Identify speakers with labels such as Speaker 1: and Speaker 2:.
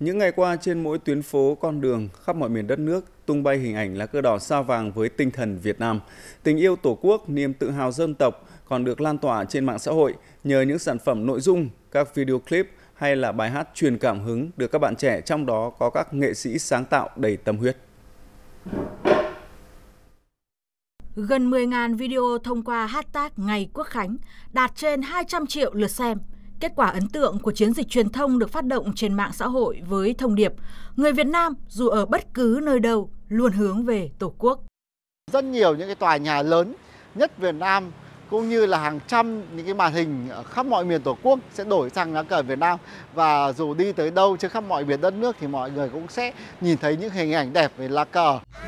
Speaker 1: Những ngày qua trên mỗi tuyến phố, con đường khắp mọi miền đất nước tung bay hình ảnh lá cờ đỏ sao vàng với tinh thần Việt Nam. Tình yêu Tổ quốc, niềm tự hào dân tộc còn được lan tỏa trên mạng xã hội nhờ những sản phẩm nội dung, các video clip hay là bài hát truyền cảm hứng được các bạn trẻ trong đó có các nghệ sĩ sáng tạo đầy tâm huyết.
Speaker 2: Gần 10.000 video thông qua hashtag Ngày Quốc Khánh đạt trên 200 triệu lượt xem – Kết quả ấn tượng của chiến dịch truyền thông được phát động trên mạng xã hội với thông điệp Người Việt Nam dù ở bất cứ nơi đâu luôn hướng
Speaker 3: về Tổ quốc. Rất nhiều những cái tòa nhà lớn nhất Việt Nam cũng như là
Speaker 4: hàng trăm những cái màn hình khắp mọi miền Tổ quốc sẽ đổi sang lá cờ Việt Nam và dù đi tới đâu trên khắp mọi miền đất nước thì mọi người cũng sẽ nhìn thấy những hình ảnh đẹp về lá cờ.